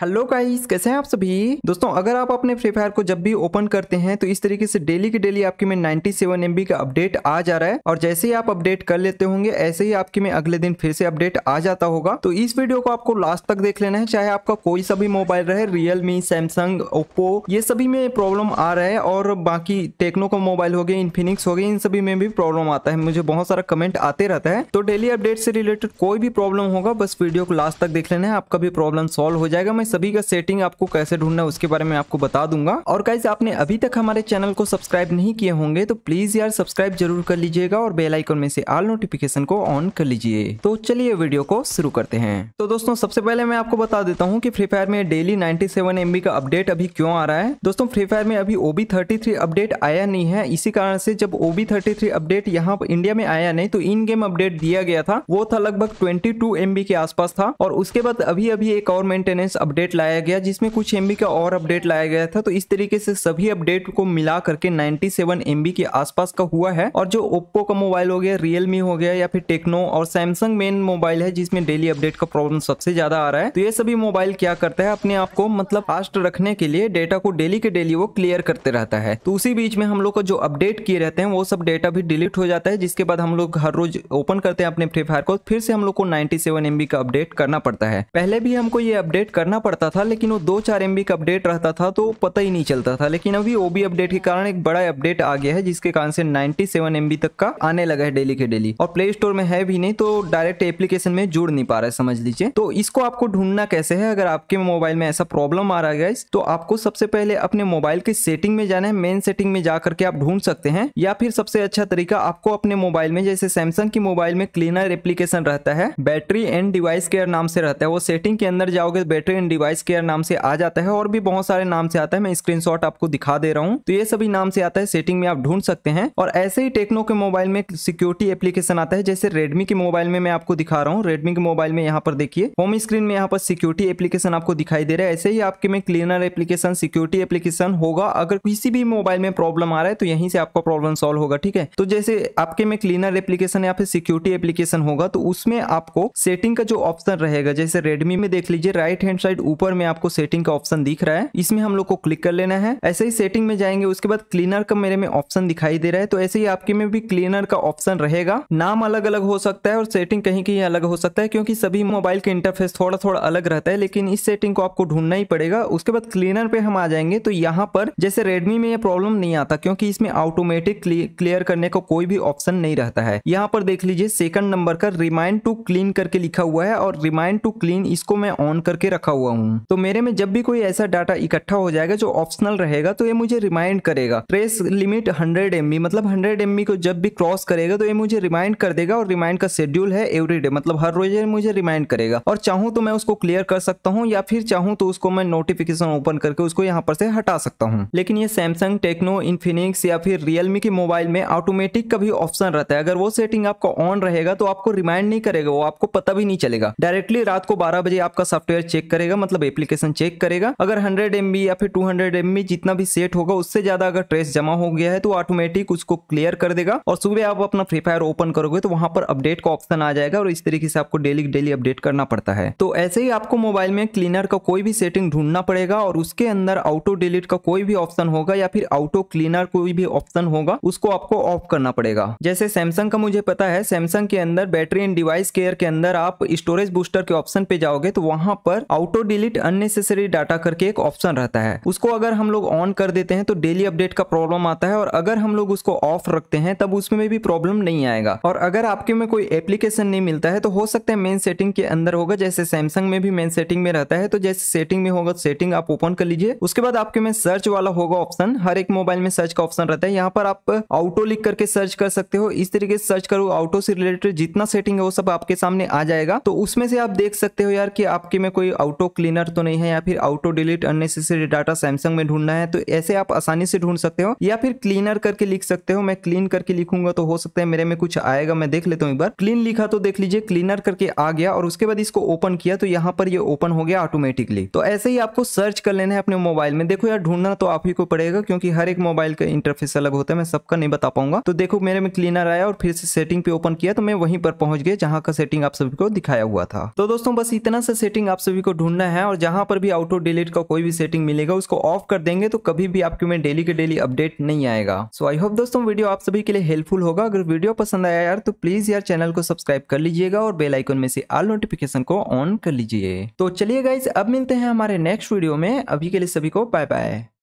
hello guys कैसे हैं आप सभी दोस्तों अगर आप अपने फ्री फायर को जब भी ओपन करते हैं तो इस तरीके से डेली के डेली आपके में 97 सेवन का अपडेट आ जा रहा है और जैसे ही आप अपडेट कर लेते होंगे ऐसे ही आपके में अगले दिन फिर से अपडेट आ जाता होगा तो इस वीडियो को आपको लास्ट तक देख लेना है चाहे आपका कोई सा भी मोबाइल रहे रियलमी सैमसंग ओप्पो ये सभी में प्रॉब्लम आ रहा है और बाकी टेक्नो का मोबाइल हो गए इन्फिनिक्स हो गए इन सभी में भी प्रॉब्लम आता है मुझे बहुत सारा कमेंट आते रहता है तो डेली अपडेट से रिलेटेड कोई भी प्रॉब्लम होगा बस वीडियो को लास्ट तक देख लेना है आपका भी प्रॉब्लम सॉल्व हो जाएगा मैं सभी का सेटिंग आपको कैसे ढूंढना है उसके बारे में आपको बता दूंगा और कैसे आपने अभी तक हमारे चैनल को सब्सक्राइब नहीं किए होंगे तो प्लीज यार सब्सक्राइब जरूर कर लीजिएगा और बेल में से आल नोटिफिकेशन को ऑन कर लीजिए तो चलिए वीडियो को शुरू करते हैं तो दोस्तों सबसे पहले मैं आपको बता देता हूँ की फ्री फायर में डेली नाइनटी सेवन का अपडेट अभी क्यों आ रहा है दोस्तों फ्री फायर में अभी ओबी थर्टी अपडेट आया नहीं है इसी कारण से जब ओबी थर्टी अपडेट यहाँ इंडिया में आया नहीं तो इन गेम अपडेट दिया गया था वो था लगभग ट्वेंटी के आसपास था और उसके बाद अभी अभी एक और मेंटेनेंस अपडेट अपडेट लाया गया जिसमें कुछ एम का और अपडेट लाया गया था तो इस तरीके से सभी अपडेट को मिला करके 97 सेवन के आसपास का हुआ है और जो ओप्पो का मोबाइल हो गया रियलमी हो गया या फिर टेक्नो और सैमसंग मेन मोबाइल है जिसमें डेली अपडेट का प्रॉब्लम सबसे ज्यादा आ रहा है तो ये सभी मोबाइल क्या करता है अपने आप को मतलब फास्ट रखने के लिए डेटा को डेली के डेली वो क्लियर करते रहता है तो उसी बीच में हम लोग को जो अपडेट किए रहते हैं वो सब डेटा भी डिलीट हो जाता है जिसके बाद हम लोग हर रोज ओपन करते हैं अपने फ्री फायर को फिर से हम लोग को नाइन्टी सेवन का अपडेट करना पड़ता है पहले भी हमको ये अपडेट करना पड़ता था लेकिन वो दो चार एम का अपडेट रहता था तो पता ही नहीं चलता था लेकिन अभी ओ अपडेट के कारण एक बड़ा अपडेट आ गया है जिसके कारण से नाइन्टी सेवन तक का आने लगा है डेली के डेली और प्ले स्टोर में है भी नहीं तो डायरेक्ट एप्लीकेशन में जुड़ नहीं पा रहा है समझ लीजिए तो इसको आपको ढूंढना कैसे है अगर आपके मोबाइल में ऐसा प्रॉब्लम आ रहा है तो आपको सबसे पहले अपने मोबाइल के सेटिंग में जाना है मेन सेटिंग में जाकर के आप ढूंढ सकते हैं या फिर सबसे अच्छा तरीका आपको अपने मोबाइल में जैसे सैमसंग की मोबाइल में क्लीनर एप्लीकेशन रहता है बैटरी एंड डिवाइस केयर नाम से रहता है वो सेटिंग के अंदर जाओगे बैटरी एंड डिवाइस केयर नाम से आ जाता है और भी बहुत सारे नाम से आता है मैं स्क्रीन आपको दिखा दे रहा हूँ तो ये सभी नाम से आता है सेटिंग में आप ढूंढ सकते हैं और ऐसे ही टेक्नो के मोबाइल में सिक्योरिटी एप्लीकेशन आता है जैसे रेडमी के मोबाइल में मैं आपको दिखा रहा हूँ रेडमी के मोबाइल में यहाँ पर देखिए होम स्क्रीन में यहाँ पर सिक्योरिटी एप्लीकेशन आपको दिखाई दे रहा है ऐसे ही आपके में क्लीनर एप्लीकेशन सिक्योरिटी एप्लीकेशन होगा अगर किसी भी मोबाइल में प्रॉब्लम आ रहा है तो यहीं से आपका प्रॉब्लम सॉल्व होगा ठीक है तो जैसे आपके में क्लीनर एप्लीकेशन या फिर सिक्योरिटी एप्लीकेशन होगा तो उसमें आपको सेटिंग का जो ऑप्शन रहेगा जैसे रेडमी में देख लीजिए राइट हैंड साइड रिलेटेड ऊपर में आपको सेटिंग का ऑप्शन दिख रहा है इसमें हम लोग को क्लिक कर लेना है ऐसे ही सेटिंग में जाएंगे उसके बाद क्लीनर का मेरे में ऑप्शन दिखाई दे रहा है तो ऐसे ही आपके में भी क्लीनर का ऑप्शन रहेगा नाम अलग अलग हो सकता है और सेटिंग कहीं कहीं अलग हो सकता है क्योंकि सभी मोबाइल के इंटरफेस थोड़ा थोड़ा अलग रहता है लेकिन इस सेटिंग को आपको ढूंढना ही पड़ेगा उसके बाद क्लीनर पे हम आ जाएंगे तो यहाँ पर जैसे रेडमी में यह प्रॉब्लम नहीं आता क्योंकि इसमें ऑटोमेटिक क्लियर करने का को कोई भी ऑप्शन नहीं रहता है यहाँ पर देख लीजिए सेकंड नंबर का रिमाइंड टू क्लीन करके लिखा हुआ है और रिमाइंड टू क्लीन इसको मैं ऑन करके रखा हुआ हुआ हूँ तो मेरे में जब भी कोई ऐसा डाटा इकट्ठा हो जाएगा जो ऑप्शनल रहेगा तो ये मुझे रिमाइंड करेगा ट्रेस लिमिट हंड्रेड एम मतलब हंड्रेड एम को जब भी क्रॉस करेगा तो ये मुझे रिमाइंड कर देगा और रिमाइंड का शेड्यूल है एवरी डे मतलब हर रोज मुझे रिमाइंड करेगा और चाहूँ तो मैं उसको क्लियर कर सकता हूँ या फिर चाहूँ तो उसको मैं नोटिफिकेशन ओपन करके उसको यहाँ पर से हटा सकता हूँ लेकिन ये सैमसंग टेक्नो इन्फिनिक्स या फिर रियलमी के मोबाइल में ऑटोमेटिक का भी ऑप्शन रहता है अगर वो सेटिंग आपका ऑन रहेगा तो आपको रिमाइंड नहीं करेगा वो आपको पता भी नहीं चलेगा डायरेक्टली रात को बारह बजे आपका सॉफ्टवेयर चेक करेगा करेगा मतलब एप्लीकेशन चेक करेगा अगर हंड्रेड एम या फिर टू हंड्रेड जितना भी सेट होगा उससे ज्यादा अगर ट्रेस जमा हो गया है तो ऑटोमेटिक उसको क्लियर कर देगा और सुबह आप अपना फ्री फायर ओपन करोगे तो वहां पर अपडेट का ऑप्शन आ जाएगा और इस तरीके से आपको डेली डेली अपडेट करना पड़ता है तो ऐसे ही आपको मोबाइल में क्लीनर का कोई भी सेटिंग ढूंढना पड़ेगा और उसके अंदर ऑटो डिलीट का कोई भी ऑप्शन होगा या फिर ऑटो क्लीनर कोई भी ऑप्शन होगा उसको आपको ऑफ करना पड़ेगा जैसे सैमसंग का मुझे पता है सैमसंग के अंदर बैटरी एंड डिवाइस केयर के अंदर आप स्टोरेज बूस्टर के ऑप्शन पे जाओगे तो वहां पर ऑटो डिलीट अननेसेसरी डाटा करके एक ऑप्शन रहता है उसको अगर हम लोग ऑन कर देते हैं तो डेली अपडेट का प्रॉब्लम आता है और अगर हम लोग उसको ऑफ रखते हैं तब उसमें भी प्रॉब्लम नहीं आएगा और अगर आपके में कोई एप्लीकेशन नहीं मिलता है तो हो सकता है मेन सेटिंग के अंदर होगा जैसे सैमसंग में भी मेन सेटिंग में रहता है तो जैसे सेटिंग में होगा सेटिंग आप ओपन कर लीजिए उसके बाद आपके में सर्च वाला होगा ऑप्शन हर एक मोबाइल में सर्च का ऑप्शन रहता है यहाँ पर आप ऑटो लिख करके सर्च कर सकते हो इस तरीके से सर्च करो ऑटो से रिलेटेड जितना सेटिंग है वो सब आपके सामने आ जाएगा तो उसमें से आप देख सकते हो यार कि आपके में कोई ऑटो क्लीनर तो नहीं है या फिर auto delete unnecessary data Samsung में ढूंढना है तो ऐसे आप आसानी से ढूंढ सकते हो या फिर क्लीनर करके लिख सकते हो मैं क्लीन करके लिखूंगा तो हो सकता है मेरे में कुछ आएगा मैं देख लेता हूँ एक बार क्लीन लिखा तो देख लीजिए क्लीनर करके आ गया और उसके बाद इसको ओपन किया तो यहाँ पर ये ओपन हो गया ऑटोमेटिकली तो ऐसे ही आपको सर्च कर लेना है अपने मोबाइल में देखो यार ढूंढना तो आप ही को पड़ेगा क्योंकि हर एक मोबाइल का इंटरफेस अलग होता है मैं सबका नहीं बता पाऊंगा तो देखो मेरे में क्लीनर आया और फिर से सेटिंग पे ओपन किया तो मैं वहीं पर पहुंच गया जहां का सेटिंग आप सभी को दिखाया हुआ था तो दोस्तों बस इतना सा सेटिंग आप सभी को ढूंढना करना है और जहां पर भी ऑटो डिलीट का कोई भी सेटिंग मिलेगा उसको ऑफ कर देंगे तो कभी भी आपके में डेली के डेली अपडेट नहीं आएगा सो आई होप दोस्तों वीडियो आप सभी के लिए हेल्पफुल होगा अगर वीडियो पसंद आया यार तो प्लीज यार चैनल को सब्सक्राइब कर लीजिएगा और बेल में से आल नोटिफिकेशन को ऑन कर लीजिए तो चलिए गाइज अब मिलते हैं हमारे नेक्स्ट वीडियो में अभी के लिए सभी को बाय बाय